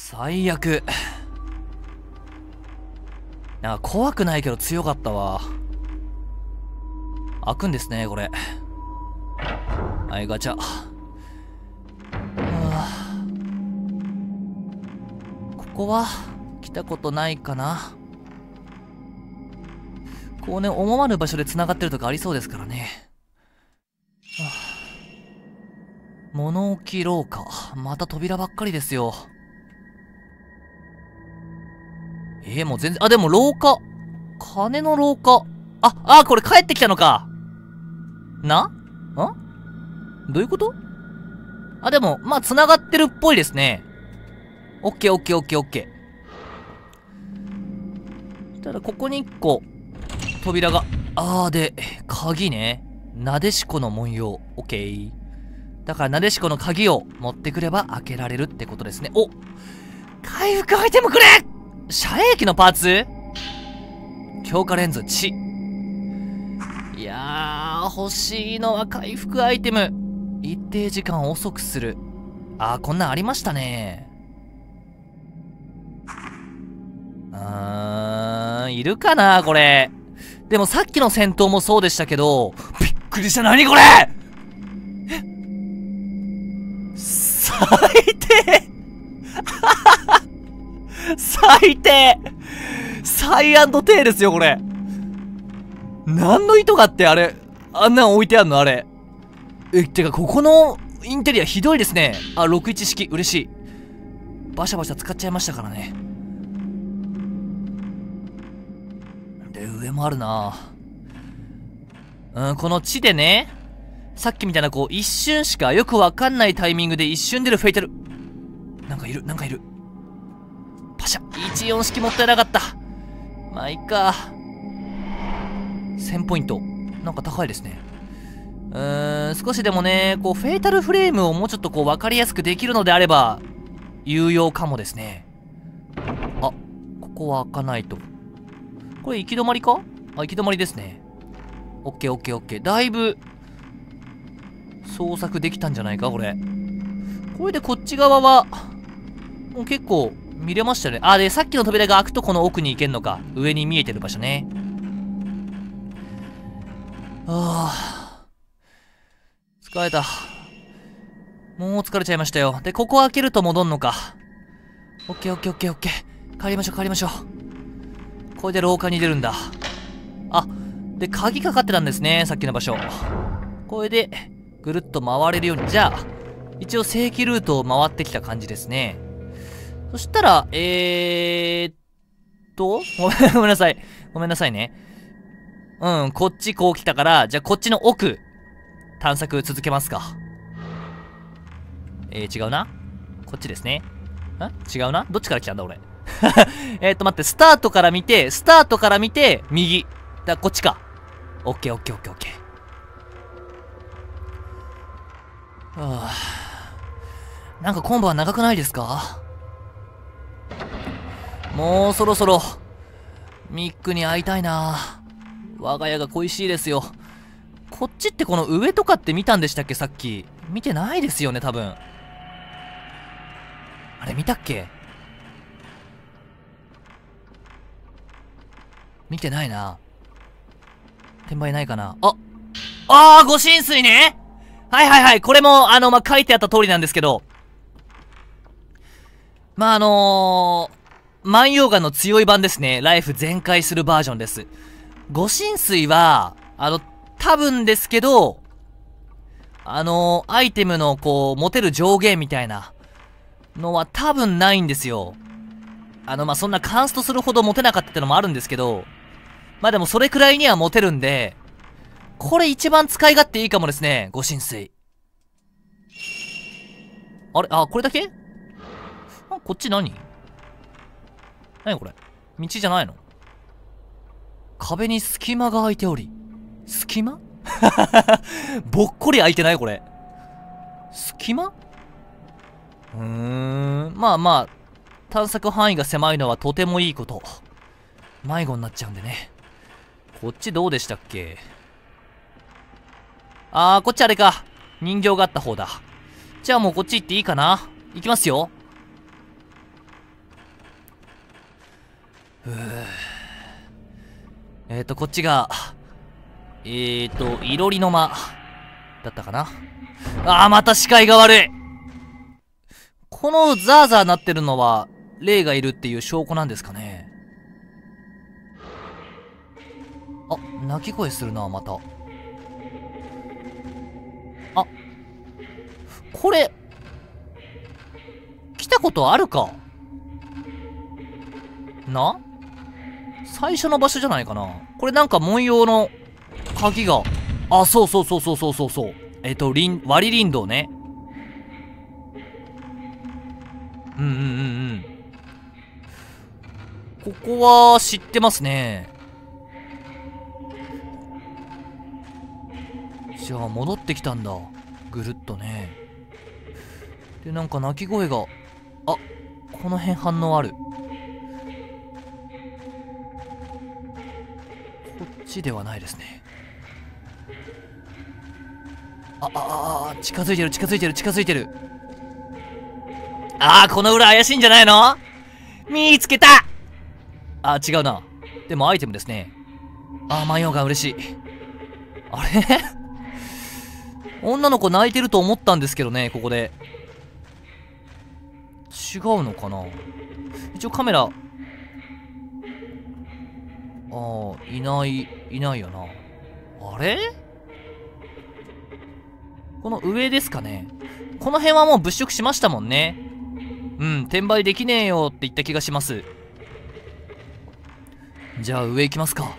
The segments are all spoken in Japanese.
最悪なんか怖くないけど強かったわ開くんですねこれはいガチャここは来たことないかなこうね思わぬ場所で繋がってるとかありそうですからねは物置廊下また扉ばっかりですよえー、もう全然、あ、でも廊下。金の廊下。あ、あ、これ帰ってきたのか。なんどういうことあ、でも、まあ、繋がってるっぽいですね。オッケーオッケーオッケーオッケー。ただ、ここに一個、扉が。あーで、鍵ね。なでしこの文様。オッケー。だから、なでしこの鍵を持ってくれば開けられるってことですね。お回復アイテムくれ遮影機のパーツ強化レンズ血いやー欲しいのは回復アイテム一定時間遅くするあーこんなんありましたねうーんいるかなこれでもさっきの戦闘もそうでしたけどびっくりした何これ最低最低サイアンドテイですよ、これ。何の糸があって、あれ、あんなん置いてあんの、あれ。え、てか、ここのインテリアひどいですね。あ、61式、嬉しい。バシャバシャ使っちゃいましたからね。で、上もあるなうん、この地でね、さっきみたいなこう、一瞬しかよくわかんないタイミングで一瞬出るフェイタル。なんかいる、なんかいる。84式もったいなかった。まあ、いっか。1000ポイント。なんか高いですね。うーん、少しでもね、こう、フェイタルフレームをもうちょっとこう、わかりやすくできるのであれば、有用かもですね。あ、ここは開かないと。これ行き止まりかあ、行き止まりですね。オッケーオッケーオッケー。だいぶ、捜索できたんじゃないかこれ。これでこっち側は、もう結構、見れましたよね。あ、で、さっきの扉が開くとこの奥に行けんのか。上に見えてる場所ね。ああ。疲れた。もう疲れちゃいましたよ。で、ここ開けると戻んのか。オッケーオッケーオッケーオッケー。帰りましょう帰りましょう。これで廊下に出るんだ。あ、で、鍵かかってたんですね。さっきの場所。これで、ぐるっと回れるように。じゃあ、一応正規ルートを回ってきた感じですね。そしたら、えーっと、ごめんなさい。ごめんなさいね。うん、こっちこう来たから、じゃあこっちの奥、探索続けますか。えー、違うなこっちですね。ん違うなどっちから来たんだ俺。えっと待って、スタートから見て、スタートから見て、右。だ、こっちか。オッケーオッケーオッケーオッケー。はあ、なんかコンボは長くないですかもうそろそろ、ミックに会いたいな我が家が恋しいですよ。こっちってこの上とかって見たんでしたっけさっき。見てないですよね、多分。あれ見たっけ見てないな。転売ないかな。あああ、ご神水ねはいはいはい。これも、あの、まあ、書いてあった通りなんですけど、まあ、あのー、万葉岩の強い版ですね。ライフ全開するバージョンです。五神水は、あの、多分ですけど、あのー、アイテムの、こう、持てる上限みたいな、のは多分ないんですよ。あの、まあ、そんなカンストするほど持てなかったってのもあるんですけど、まあ、でもそれくらいには持てるんで、これ一番使い勝手いいかもですね、五神水。あれあ、これだけこっち何何これ道じゃないの壁に隙間が空いており。隙間 ぼっこり空いてないこれ。隙間うーん。まあまあ、探索範囲が狭いのはとてもいいこと。迷子になっちゃうんでね。こっちどうでしたっけあー、こっちあれか。人形があった方だ。じゃあもうこっち行っていいかな行きますよ。えっ、ー、と、こっちが、えっ、ー、と、いろりの間、だったかな。ああ、また視界が悪いこのザーザーなってるのは、霊がいるっていう証拠なんですかね。あ、泣き声するな、また。あ、これ、来たことあるかな最初の場所じゃないかなこれなんか文様の鍵が、あ、そうそうそうそうそうそうそう。えっ、ー、と、りん、割り林道ね。うんうんうんうん。ここは知ってますね。じゃあ戻ってきたんだ。ぐるっとね。で、なんか鳴き声が、あ、この辺反応ある。ちではないですねああ近づいてる近づいてる近づいてるああこの裏怪しいんじゃないの見つけたあ違うなでもアイテムですねあー、マヨガ嬉しい。あれ 女の子泣いてると思ったんですけどね、ここで。違うのかな一応カメラああ、いない、いないよな。あれこの上ですかね。この辺はもう物色しましたもんね。うん、転売できねえよって言った気がします。じゃあ上行きますか。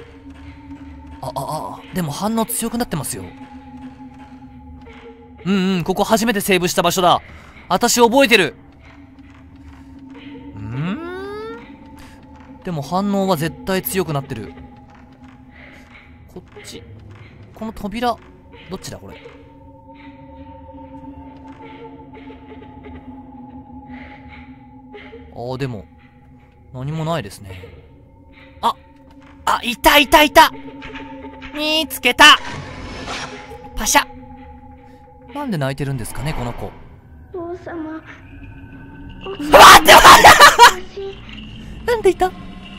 あ、あ、あ、でも反応強くなってますよ。うんうん、ここ初めてセーブした場所だ。私覚えてる。でも反応は絶対強くなってるこっちこの扉どっちだこれああでも何もないですねああいたいたいた見つけたパシャなんで泣いてるんですかねこの子王様待って待って なんでいた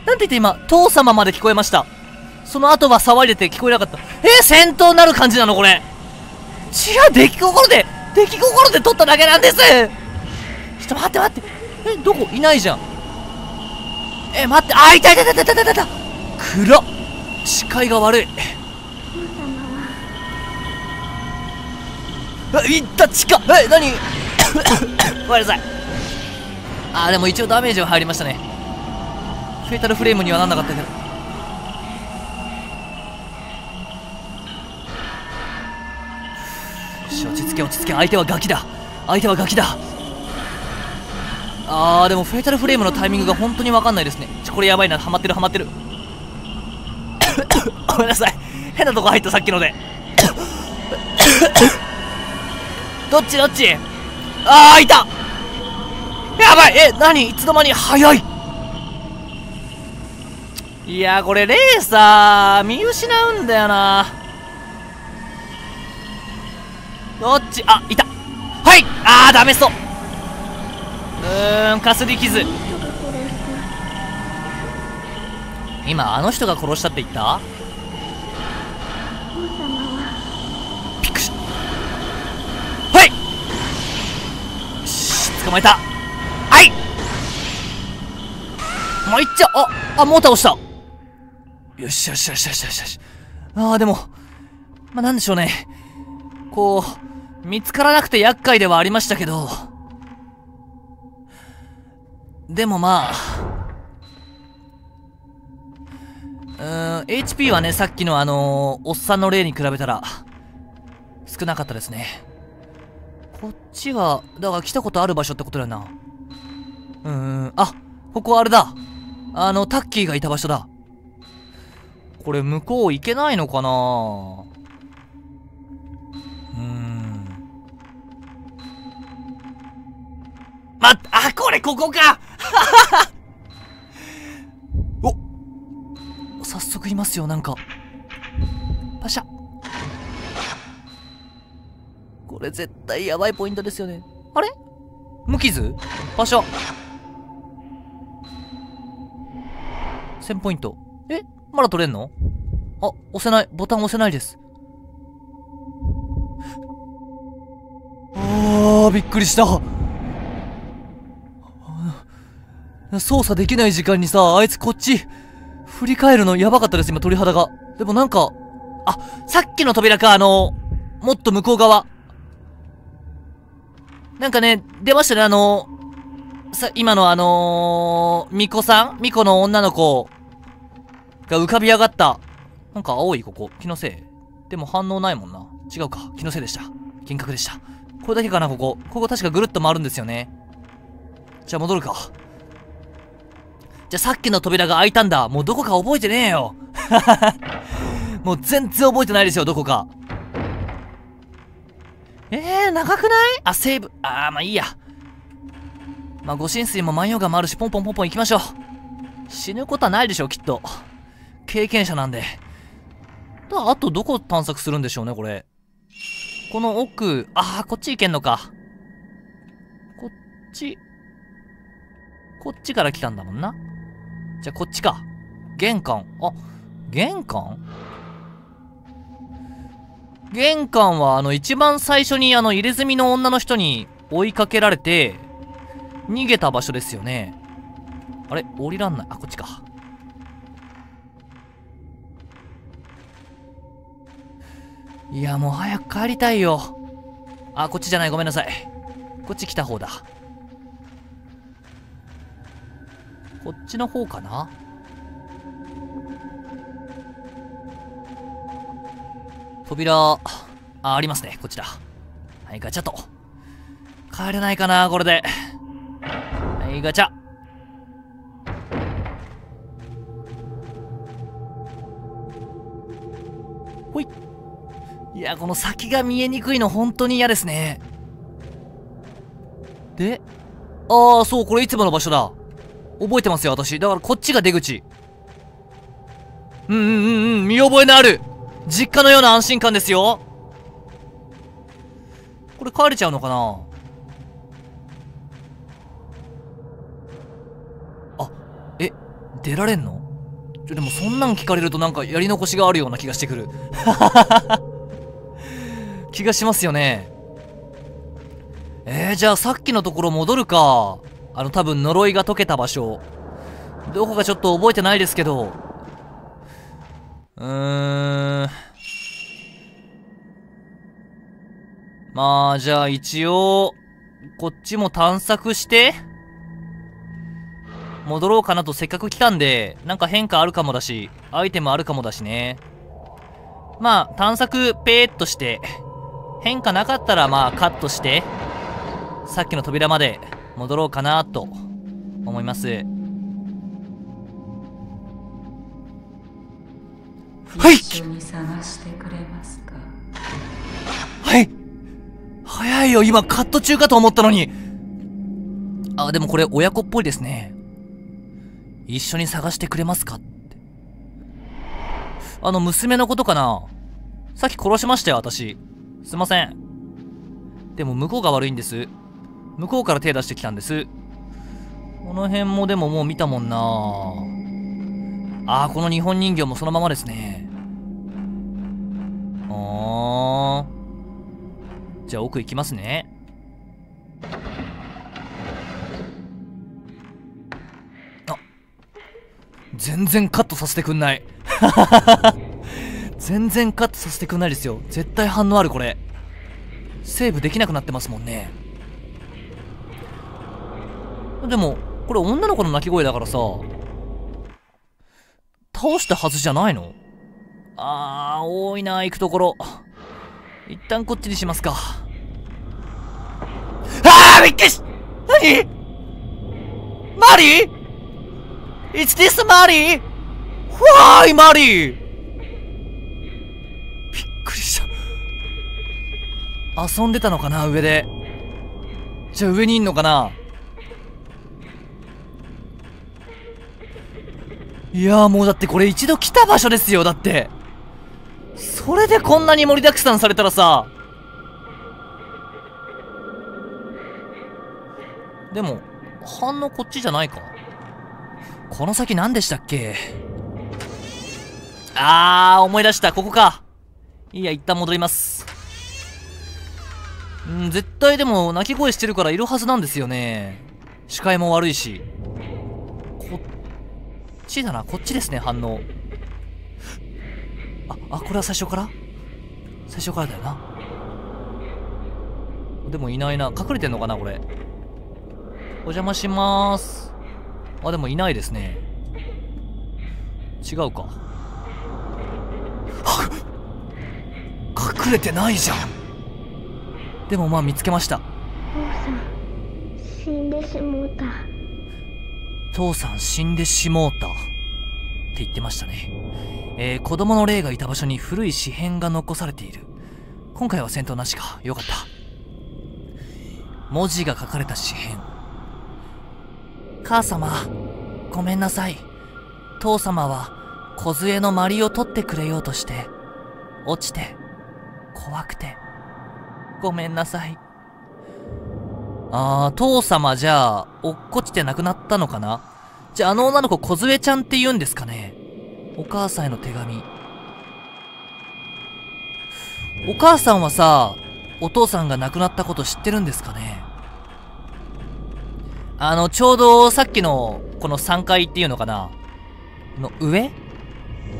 なんて言って今、父様まで聞こえました。その後は騒いでて聞こえなかった。えー、戦闘なる感じなのこれ。違う、出来心で、出来心で取っただけなんですちょっと待って待って。え、どこいないじゃん。え、待って、あ、いたいたいたいたいたいた暗っ。視界が悪い。あ、いった、近っ。え、何 ごめんなさい。あ、でも一応ダメージは入りましたね。フェイタルフレームにはなんなかったけど落ち着け落ち着け相手はガキだ相手はガキだあーでもフェイタルフレームのタイミングが本当に分かんないですねちょこれやばいなハマってるハマってる ごめんなさい変なとこ入ったさっきので どっちどっちああいたやばいえ何いつの間に早いいやこれレーサー見失うんだよなどっちあいたはいああダメそううーんかすり傷今あの人が殺したって言ったびっくりしたはいし捕まえたはいもういっちゃああもう倒したよしよしよしよしよしよし。ああ、でも、まなんでしょうね。こう、見つからなくて厄介ではありましたけど、でもまあ、うーん、HP はね、さっきのあのー、おっさんの例に比べたら、少なかったですね。こっちは、だから来たことある場所ってことだよな。うーん、あ、ここあれだ。あの、タッキーがいた場所だ。これ向こう行けないのかなうーん。ま、あ、これここか お早速いますよ、なんか。パシャ。これ絶対やばいポイントですよね。あれ無傷パシャ。1000ポイント。えまだ取れんのあ、押せない。ボタン押せないです。あー、びっくりした。操作できない時間にさ、あいつこっち、振り返るのやばかったです、今鳥肌が。でもなんか、あ、さっきの扉か、あの、もっと向こう側。なんかね、出ましたね、あの、さ、今のあのー、巫女さん巫女の女の子が浮かび上がった。なんか青いここ。気のせい。でも反応ないもんな。違うか。気のせいでした。幻覚でした。これだけかな、ここ。ここ確かぐるっと回るんですよね。じゃあ戻るか。じゃあさっきの扉が開いたんだ。もうどこか覚えてねえよ。もう全然覚えてないですよ、どこか。えー、長くないあ、セーブ。あー、まあいいや。まあ、ご水も万葉がもあるし、ポンポンポンポン行きましょう。死ぬことはないでしょう、きっと。経験者なんで。あとどこ探索するんでしょうね、これ。この奥、ああ、こっち行けんのか。こっち。こっちから来たんだもんな。じゃあこっちか。玄関。あ、玄関玄関はあの一番最初にあの入れ墨の女の人に追いかけられて逃げた場所ですよね。あれ降りらんない。あ、こっちか。いや、もう早く帰りたいよ。あ、こっちじゃない。ごめんなさい。こっち来た方だ。こっちの方かな扉、あ、ありますね。こっちだ。はい、ガチャと。帰れないかな、これで。はい、ガチャ。ほい。いやこの先が見えにくいの本当に嫌ですねでああそうこれいつもの場所だ覚えてますよ私だからこっちが出口うんうんうんうん見覚えのある実家のような安心感ですよこれ帰れちゃうのかなあえ出られんのちょでもそんなん聞かれるとなんかやり残しがあるような気がしてくる。気がしますよね。えー、じゃあさっきのところ戻るか。あの、多分呪いが解けた場所。どこかちょっと覚えてないですけど。うーん。まあ、じゃあ一応、こっちも探索して、戻ろうかなとせっかく来たんで、なんか変化あるかもだし、アイテムあるかもだしね。まあ、探索、ペーっとして、変化なかったらまあカットして、さっきの扉まで戻ろうかなと思います。はいはい早いよ今カット中かと思ったのにあ、でもこれ親子っぽいですね。一緒に探してくれますかって。あの、娘のことかなさっき殺しましたよ、私。すいません。でも向こうが悪いんです。向こうから手出してきたんです。この辺もでももう見たもんなああ、この日本人形もそのままですね。あー。じゃあ奥行きますね。あ全然カットさせてくんない。全然カットさせてくんないですよ絶対反応あるこれセーブできなくなってますもんねでもこれ女の子の泣き声だからさ倒したはずじゃないのあー多いな行くところ一旦こっちにしますかあーびっくりし何マリー ?Is this マリー ?Why マリーくりした遊んでたのかな上でじゃあ上にいんのかないやもうだってこれ一度来た場所ですよだってそれでこんなに盛りだくさんされたらさでも反応こっちじゃないかこの先何でしたっけあー思い出したここかいや、一旦戻ります。うん、絶対でも、鳴き声してるからいるはずなんですよね。視界も悪いし。こっちだな、こっちですね、反応。あ、あ、これは最初から最初からだよな。でもいないな。隠れてんのかな、これ。お邪魔しまーす。あ、でもいないですね。違うか。隠れてないじゃんでもまあ見つけました父さん死んでしもうた父さん死んでしもうたって言ってましたねえー、子供の霊がいた場所に古い紙片が残されている今回は戦闘なしかよかった文字が書かれた紙片母様ごめんなさい父様は小杖のまりを取ってくれようとして落ちて怖くて。ごめんなさい。あー、父様じゃあ、落っこちて亡くなったのかなじゃあ、あの女の子、小杖ちゃんって言うんですかねお母さんへの手紙。お母さんはさ、お父さんが亡くなったこと知ってるんですかねあの、ちょうどさっきの、この3階っていうのかなの上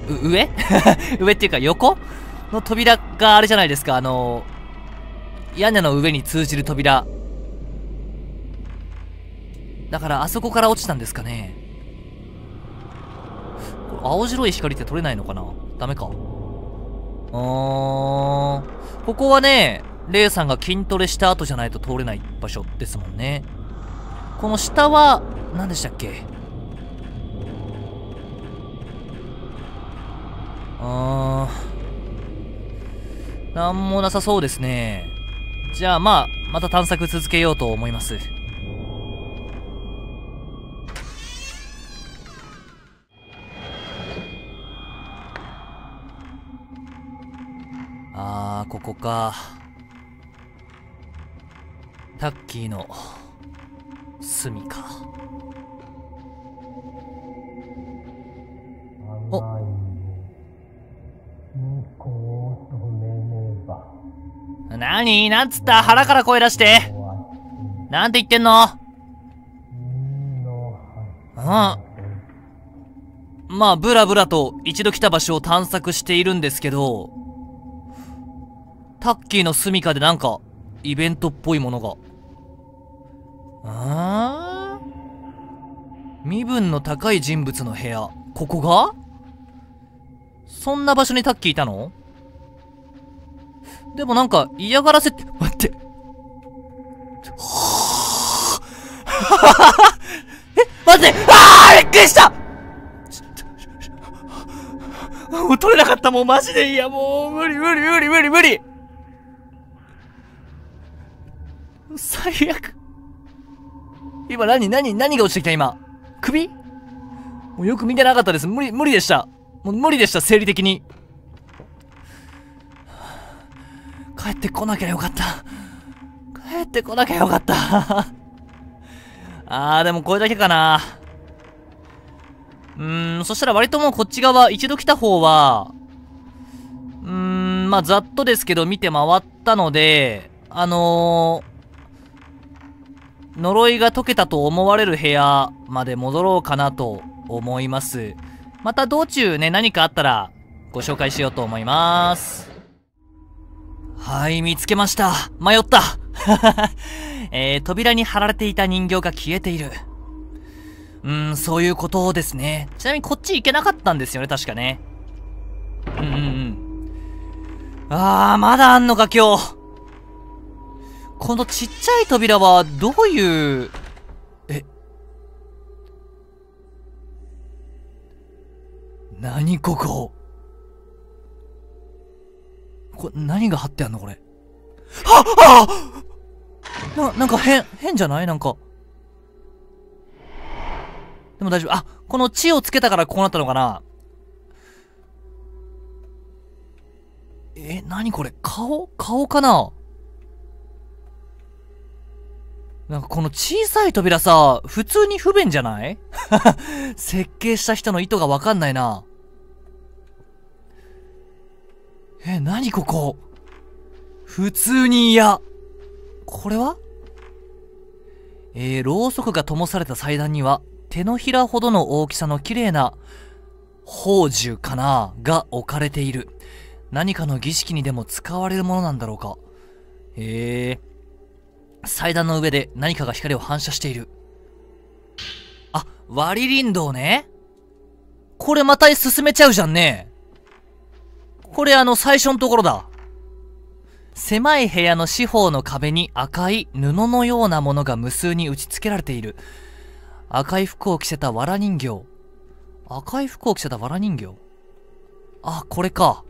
上 上っていうか横の扉があれじゃないですか、あの、屋根の上に通じる扉。だからあそこから落ちたんですかね。青白い光って取れないのかなダメか。うーん。ここはね、レイさんが筋トレした後じゃないと通れない場所ですもんね。この下は、何でしたっけうーん。なんもなさそうですね。じゃあまあ、また探索続けようと思います。あー、ここか。タッキーの、隅みか。何なんつった腹から声出して。なんて言ってんのうん。まあ、ブラブラと一度来た場所を探索しているんですけど、タッキーの住処でなんか、イベントっぽいものが。あ身分の高い人物の部屋。ここがそんな場所にタッキーいたのでもなんか嫌がらせって、待って。え、待ってあーびっくりしたもう取れなかった、もうマジでいいや、もう無理無理無理無理無理最悪。今何、何、何が落ちてきた今。首もうよく見てなかったです。無理、無理でした。もう無理でした、生理的に。帰ってこなきゃよかった。帰ってこなきゃよかった。あー、でもこれだけかな。うーん、そしたら割ともうこっち側、一度来た方は、うーん、まあざっとですけど見て回ったので、あのー、呪いが解けたと思われる部屋まで戻ろうかなと思います。また道中ね、何かあったらご紹介しようと思います。はい、見つけました。迷った。えー、扉に貼られていた人形が消えている。うん、そういうことですね。ちなみにこっち行けなかったんですよね、確かね。うんうんうん。あー、まだあんのか、今日。このちっちゃい扉は、どういう、え、何こここれ、何が貼ってあんのこれ。はっはな、なんか変、変じゃないなんか。でも大丈夫。あ、この血をつけたからこうなったのかなえ、何これ顔顔かななんかこの小さい扉さ、普通に不便じゃない 設計した人の意図がわかんないな。え、なにここ普通に嫌。これはえー、ろうそくが灯された祭壇には、手のひらほどの大きさの綺麗な宝珠かなが置かれている。何かの儀式にでも使われるものなんだろうか。へえ。祭壇の上で何かが光を反射している。あ、割り林道ね。これまた進めちゃうじゃんね。これあの、最初のところだ。狭い部屋の四方の壁に赤い布のようなものが無数に打ち付けられている。赤い服を着せた藁人形。赤い服を着せた藁人形あ、これか。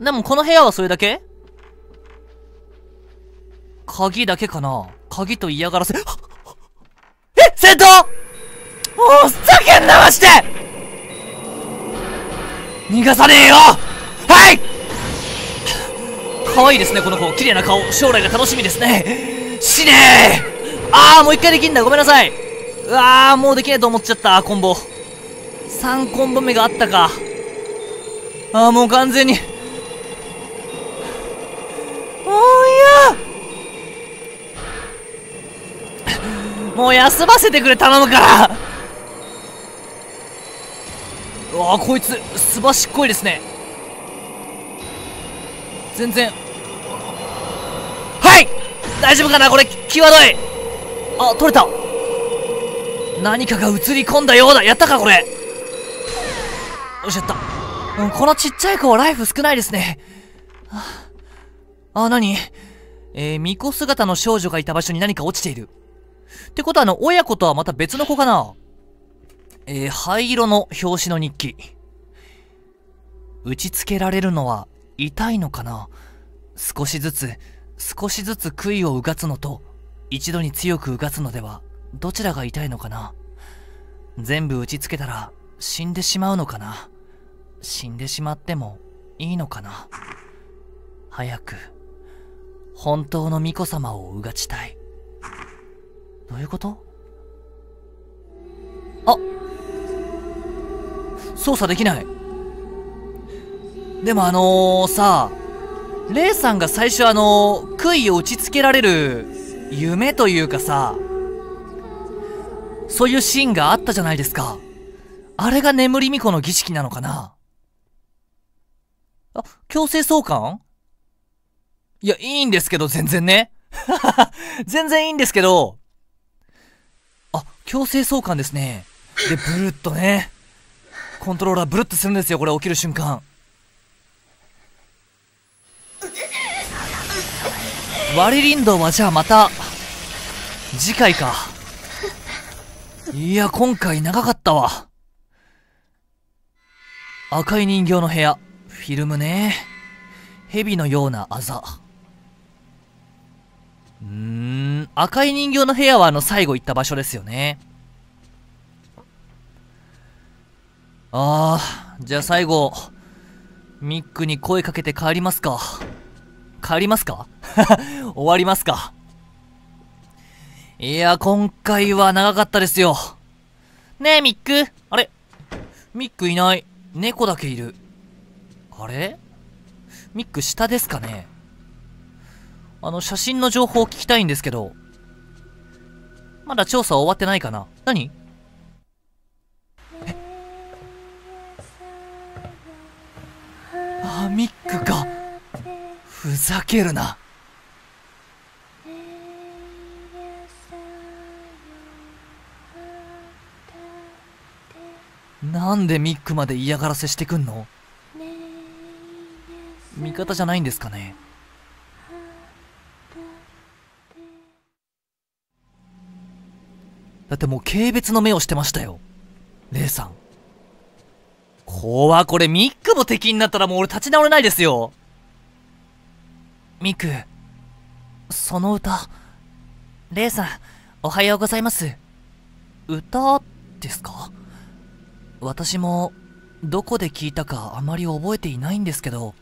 でもこの部屋はそれだけ鍵だけかな鍵と嫌がらせ。え戦闘おざけんなまして逃がさねえよはい可愛いですねこの子綺麗な顔将来が楽しみですね死ねえああもう一回できんだごめんなさいうわあ、もうできなえと思っちゃったコンボ3コンボ目があったかああもう完全にもう休ませてくれ頼むからわあこいつすばしっこいですね全然はい大丈夫かなこれ際どいあ取れた何かが映り込んだようだやったかこれよしやった、うん、このちっちゃい子はライフ少ないですねああ何えー、巫女姿の少女がいた場所に何か落ちているってことはあの親子とはまた別の子かなえー、灰色の表紙の日記。打ち付けられるのは痛いのかな少しずつ、少しずつ杭をうがつのと、一度に強くうがつのでは、どちらが痛いのかな全部打ち付けたら、死んでしまうのかな死んでしまっても、いいのかな早く、本当の巫女様をうがちたい。どういうことあ操作できないでもあのー、さレイさんが最初あのー、杭を打ち付けられる夢というかさそういうシーンがあったじゃないですかあれが眠り巫女の儀式なのかなあ、強制送還いや、いいんですけど、全然ね。全然いいんですけど。あ、強制送還ですね。で、ブルッとね。コントローラーブルッとするんですよこれ起きる瞬間ワリリンドはじゃあまた次回かいや今回長かったわ赤い人形の部屋フィルムね蛇のようなあざうーん赤い人形の部屋はあの最後行った場所ですよねああ、じゃあ最後、ミックに声かけて帰りますか。帰りますか 終わりますか。いや、今回は長かったですよ。ねえ、ミック。あれミックいない。猫だけいる。あれミック下ですかねあの、写真の情報を聞きたいんですけど。まだ調査終わってないかな何ミックかふざけるななんでミックまで嫌がらせしてくんの味方じゃないんですかねだってもう軽蔑の目をしてましたよ。レイさん。怖これミックも敵になったらもう俺立ち直れないですよ。ミック、その歌、レイさん、おはようございます。歌ですか私も、どこで聞いたかあまり覚えていないんですけど、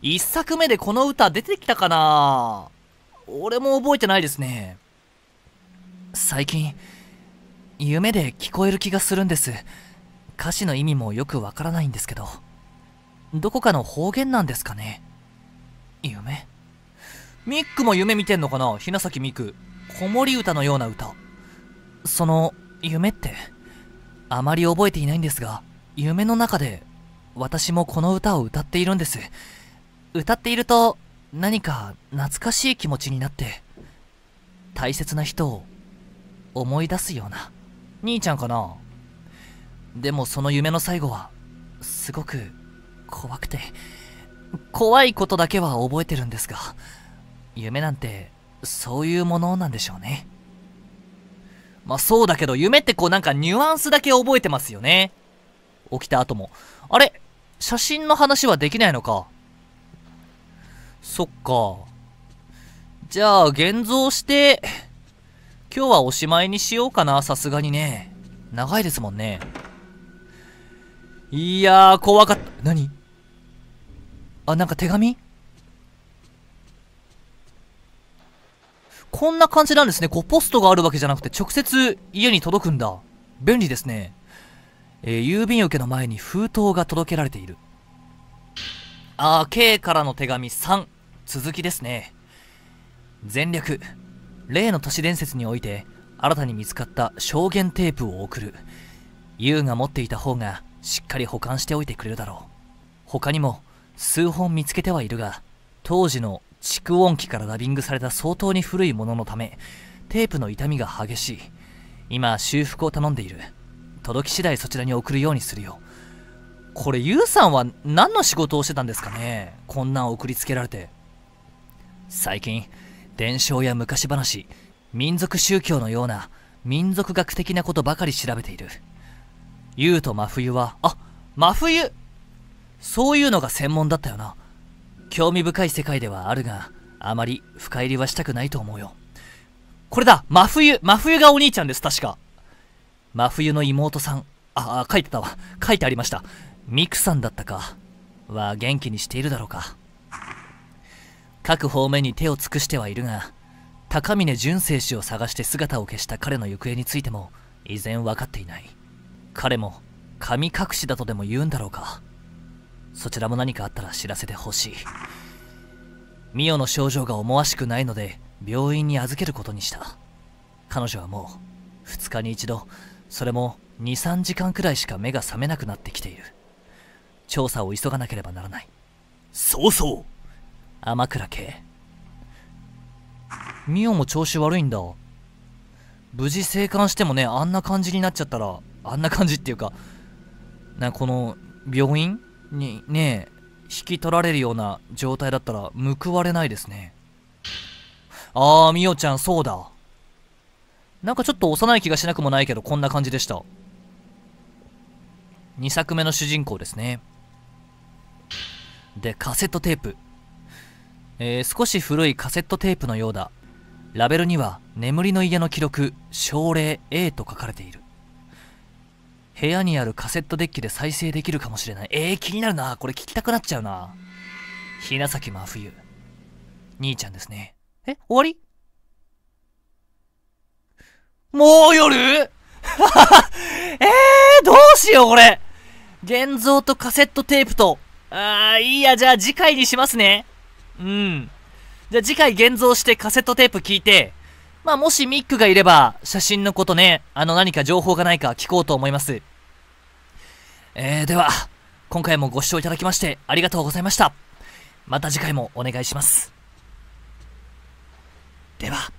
一作目でこの歌出てきたかな俺も覚えてないですね。最近、夢で聞こえる気がするんです。歌詞の意味もよくわからないんですけどどこかの方言なんですかね夢ミックも夢見てんのかなひなさきミク子守歌のような歌その夢ってあまり覚えていないんですが夢の中で私もこの歌を歌っているんです歌っていると何か懐かしい気持ちになって大切な人を思い出すような兄ちゃんかなでもその夢の最後は、すごく怖くて、怖いことだけは覚えてるんですが、夢なんて、そういうものなんでしょうね。まあそうだけど、夢ってこうなんかニュアンスだけ覚えてますよね。起きた後も。あれ写真の話はできないのか。そっか。じゃあ、現像して、今日はおしまいにしようかな、さすがにね。長いですもんね。いやー、怖かった。何あ、なんか手紙こんな感じなんですね。こう、ポストがあるわけじゃなくて、直接家に届くんだ。便利ですね。えー、郵便受けの前に封筒が届けられている。あー、K からの手紙3。続きですね。全略。例の都市伝説において、新たに見つかった証言テープを送る。優が持っていた方がしっかり保管しておいてくれるだろう他にも数本見つけてはいるが当時の蓄音機からダビングされた相当に古いもののためテープの傷みが激しい今修復を頼んでいる届き次第そちらに送るようにするよこれユウさんは何の仕事をしてたんですかねこんなん送りつけられて最近伝承や昔話民族宗教のような民族学的なことばかり調べている優と真冬は、あ、真冬そういうのが専門だったよな。興味深い世界ではあるが、あまり深入りはしたくないと思うよ。これだ真冬真冬がお兄ちゃんです、確か。真冬の妹さん。あ、あ、書いてたわ。書いてありました。ミクさんだったか。は元気にしているだろうか。各方面に手を尽くしてはいるが、高峰淳正氏を探して姿を消した彼の行方についても、依然分かっていない。彼も神隠しだとでも言うんだろうかそちらも何かあったら知らせてほしいミオの症状が思わしくないので病院に預けることにした彼女はもう2日に一度それも23時間くらいしか目が覚めなくなってきている調査を急がなければならないそうそう天倉系ミオも調子悪いんだ無事生還してもねあんな感じになっちゃったらあんな感じっていうかなこの病院にね引き取られるような状態だったら報われないですねああみおちゃんそうだなんかちょっと幼い気がしなくもないけどこんな感じでした2作目の主人公ですねでカセットテープえー、少し古いカセットテープのようだラベルには眠りの家の記録症例 A と書かれている部屋にあるカセットデッキで再生できるかもしれない。えー、気になるな。これ聞きたくなっちゃうな。ひなさき真冬。兄ちゃんですね。え終わりもう夜 えー、どうしようこれ。現像とカセットテープと。あー、いいや、じゃあ次回にしますね。うん。じゃあ次回現像してカセットテープ聞いて、まあ、もしミックがいれば、写真のことね、あの何か情報がないか聞こうと思います。えー、では、今回もご視聴いただきましてありがとうございました。また次回もお願いします。では。